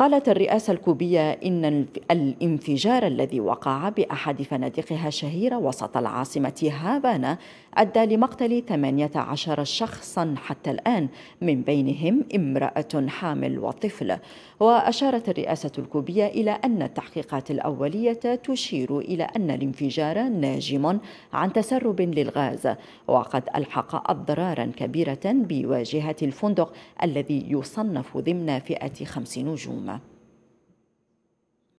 قالت الرئاسة الكوبية إن الانفجار الذي وقع بأحد فنادقها الشهيرة وسط العاصمة هافانا أدى لمقتل 18 شخصا حتى الآن من بينهم امرأة حامل وطفل وأشارت الرئاسة الكوبية إلى أن التحقيقات الأولية تشير إلى أن الانفجار ناجم عن تسرب للغاز وقد ألحق أضرارا كبيرة بواجهة الفندق الذي يصنف ضمن فئة خمس نجوم